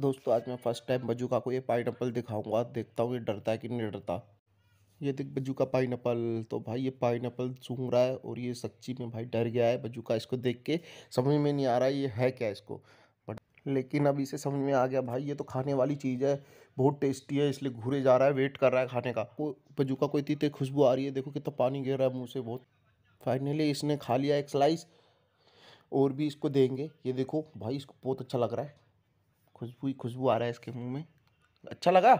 दोस्तों आज मैं फर्स्ट टाइम बजू का कोई पाइन एप्पल दिखाऊँगा देखता हूँ ये डरता है कि नहीं डरता ये देख बजू का पाइन एप्पल तो भाई ये पाइन एप्पल सूंघ रहा है और ये सच्ची में भाई डर गया है बजू का इसको देख के समझ में नहीं आ रहा है ये है क्या इसको बट लेकिन अब इसे समझ में आ गया भाई ये तो खाने वाली चीज़ है बहुत टेस्टी है इसलिए घूरे जा रहा है वेट कर रहा है खाने का वो बजू का कोई तीते खुशबू आ रही है देखो कितना पानी गिर रहा है मुँह से बहुत फाइनली इसने खा लिया एक स्लाइस और भी इसको देंगे ये देखो भाई इसको बहुत अच्छा लग रहा है खुशबू ही खुशबू आ रहा है इसके मुंह में अच्छा लगा